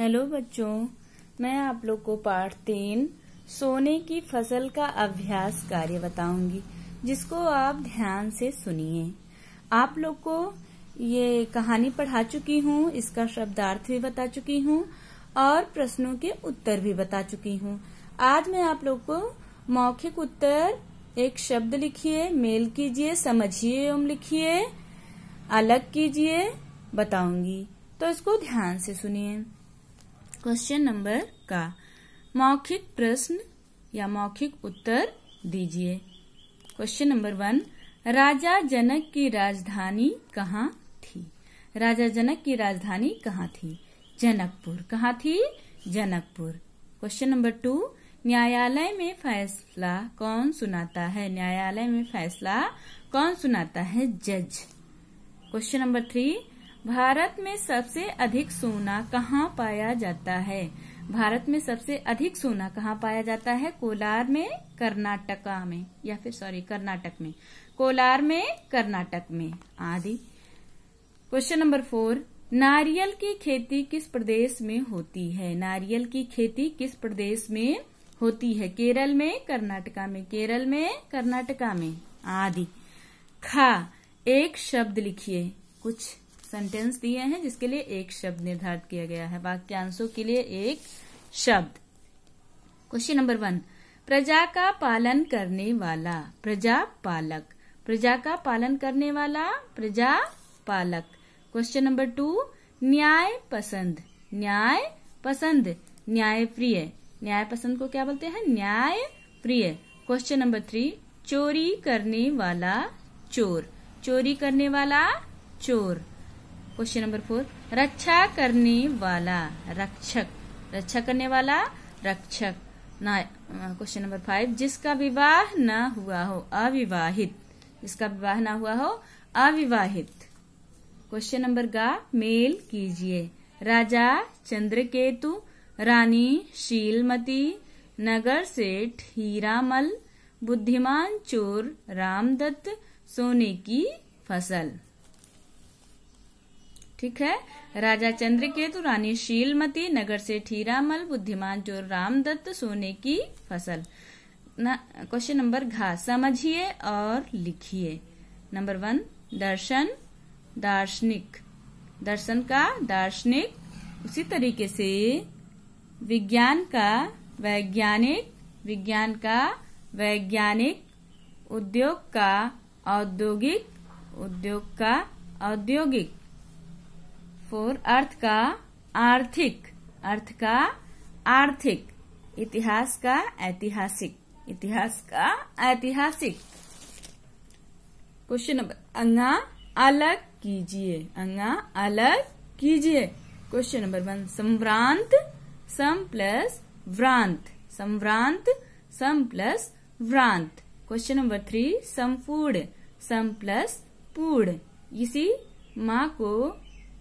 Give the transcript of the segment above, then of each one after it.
hello बच्चों मैं आप लोग को पाठ तीन सोने की फसल का अभ्यास कार्य बताऊंगी जिसको आप ध्यान से सुनिए आप लोग को ये कहानी पढ़ा चुकी हूँ इसका शब्दार्थ भी बता चुकी हूँ और प्रश्नों के उत्तर भी बता चुकी हूँ आज मैं आप लोग को मौखिक उत्तर एक शब्द लिखिए मेल कीजिए समझिए एवं लिखिए अलग कीजिए बताऊंगी तो इसको ध्यान से सुनिए क्वेश्चन नंबर का मौखिक प्रश्न या मौखिक उत्तर दीजिए क्वेश्चन नंबर वन राजा जनक की राजधानी कहाँ थी राजा जनक की राजधानी कहाँ थी जनकपुर कहाँ थी जनकपुर क्वेश्चन नंबर टू न्यायालय में फैसला कौन सुनाता है न्यायालय में फैसला कौन सुनाता है जज क्वेश्चन नंबर थ्री भारत में सबसे अधिक सोना कहाँ पाया जाता है भारत में सबसे अधिक सोना कहाँ पाया जाता है कोलार में कर्नाटका में या फिर सॉरी कर्नाटक में कोलार में कर्नाटक में आदि क्वेश्चन नंबर फोर नारियल की खेती किस प्रदेश में होती है नारियल की खेती किस प्रदेश में होती है केरल में कर्नाटका में केरल में कर्नाटका में आदि खा एक शब्द लिखिए कुछ सेंटेंस दिए हैं जिसके लिए एक शब्द निर्धारित किया गया है वाक्यांशों के लिए एक शब्द क्वेश्चन नंबर वन प्रजा का पालन करने वाला प्रजा पालक प्रजा का पालन करने वाला प्रजा पालक क्वेश्चन नंबर टू न्याय पसंद न्याय पसंद न्याय प्रिय न्याय पसंद को क्या बोलते हैं न्याय प्रिय क्वेश्चन नंबर थ्री चोरी करने वाला चोर चोरी करने वाला चोर क्वेश्चन नंबर फोर रक्षा करने वाला रक्षक रक्षा करने वाला रक्षक क्वेश्चन नंबर फाइव जिसका विवाह न हुआ हो अविवाहित जिसका विवाह न हुआ हो अविवाहित क्वेश्चन नंबर का मेल कीजिए राजा चंद्रकेतु रानी शीलमती नगर सेठ हीरामल बुद्धिमान चोर रामदत्त सोने की फसल ठीक है राजा चंद्रकेतु रानी शीलमती नगर से ठीरामल बुद्धिमान जो रामदत्त सोने की फसल क्वेश्चन नंबर घा समझिए और लिखिए नंबर वन दर्शन दार्शनिक दर्शन का दार्शनिक उसी तरीके से विज्ञान का वैज्ञानिक विज्ञान का वैज्ञानिक उद्योग का औद्योगिक उद्योग का औद्योगिक फोर अर्थ का आर्थिक अर्थ का आर्थिक इतिहास का ऐतिहासिक इतिहास का ऐतिहासिक क्वेश्चन नंबर अंगा अलग कीजिए अंगा अलग कीजिए क्वेश्चन नंबर वन संभ्रांत सम प्लस व्रांत संभ्रांत सम प्लस व्रांत क्वेश्चन नंबर थ्री संपूर्ण सम प्लस पूर्ण इसी माँ को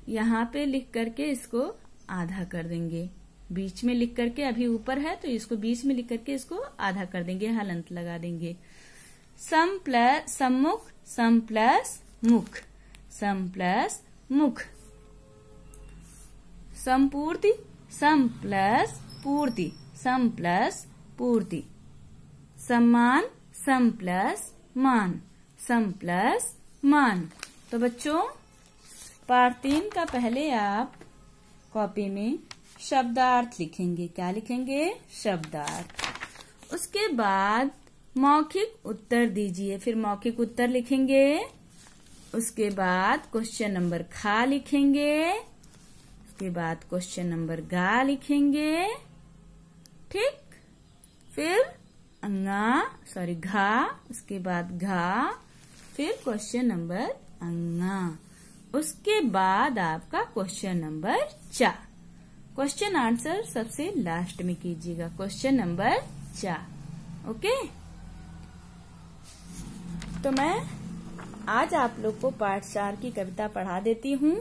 यहाँ पे लिख करके इसको आधा कर देंगे बीच में लिख करके अभी ऊपर है तो इसको बीच में लिख करके इसको आधा कर देंगे हलंत लगा देंगे सम प्लस सम्मुख सम प्लस मुख सम प्लस मुख संपूर्ति सम प्लस पूर्ति सम प्लस पूर्ति सम्मान सम प्लस मान सम प्लस मान तो बच्चों पार्ट तीन का पहले आप कॉपी में शब्दार्थ लिखेंगे क्या लिखेंगे शब्दार्थ उसके बाद मौखिक उत्तर दीजिए फिर मौखिक उत्तर लिखेंगे उसके बाद क्वेश्चन नंबर खा लिखेंगे उसके बाद क्वेश्चन नंबर गा लिखेंगे ठीक फिर अंगा सॉरी घा उसके बाद घा फिर क्वेश्चन नंबर अंगा उसके बाद आपका क्वेश्चन नंबर चार क्वेश्चन आंसर सबसे लास्ट में कीजिएगा क्वेश्चन नंबर चार ओके तो मैं आज आप लोग को पार्ट चार की कविता पढ़ा देती हूँ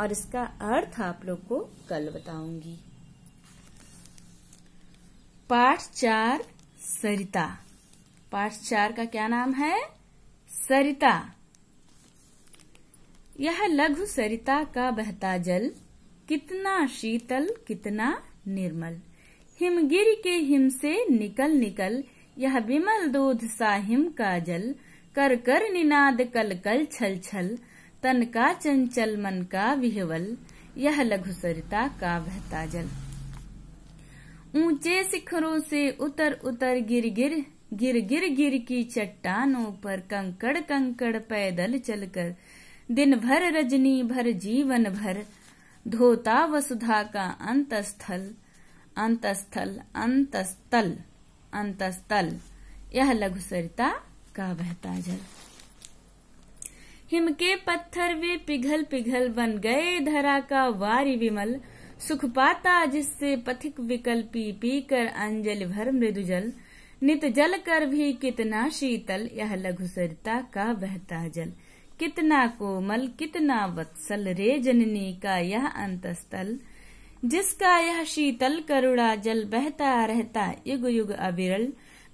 और इसका अर्थ आप लोग को कल बताऊंगी पाठ चार सरिता पाठ चार का क्या नाम है सरिता यह लघु सरिता का बहता जल कितना शीतल कितना निर्मल हिमगिरी के हिम से निकल निकल यह विमल दूध सा हिम का जल कर कर निनाद कल कल छल छल तन का चंचल मन का विहवल यह लघु सरिता का बहता जल ऊंचे शिखरों से उतर उतर गिर गिर गिर गिर गिर की चट्टानों पर कंकड़ कंकड़ पैदल चलकर दिन भर रजनी भर जीवन भर धोता वसुधा का अंतस्थल अंतस्थल अंतस्थल अंतस्थल यह लघु सरिता का बहता जल हिम के पत्थर वे पिघल पिघल बन गए धरा का वारी विमल सुख पाता जिससे पथिक विकल्पी पी कर अंजलि भर मृदु जल नित जल कर भी कितना शीतल यह लघु सरिता का बहता जल कितना कोमल कितना वत्सल रे जननी का यह अंतस्थल जिसका यह शीतल करुणा जल बहता रहता युग युग अविरल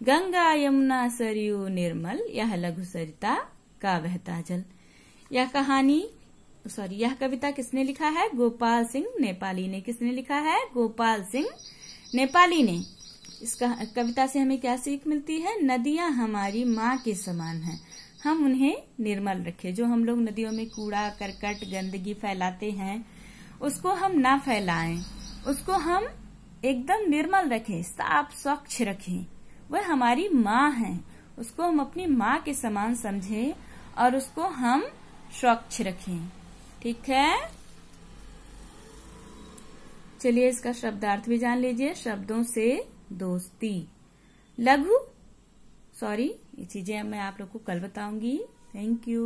गंगा यमुना सरयू निर्मल यह लघु सरिता का बहता जल यह कहानी सॉरी यह कविता किसने लिखा है गोपाल सिंह नेपाली ने किसने लिखा है गोपाल सिंह नेपाली ने इस कविता से हमें क्या सीख मिलती है नदियां हमारी माँ के समान हैं हम उन्हें निर्मल रखें जो हम लोग नदियों में कूड़ा करकट गंदगी फैलाते हैं उसको हम ना फैलाएं उसको हम एकदम निर्मल रखें साफ स्वच्छ रखें वह हमारी माँ है उसको हम अपनी माँ के समान समझें और उसको हम स्वच्छ रखें ठीक है चलिए इसका शब्दार्थ भी जान लीजिए शब्दों से दोस्ती लघु सॉरी ये चीजें मैं आप लोग को कल बताऊंगी थैंक यू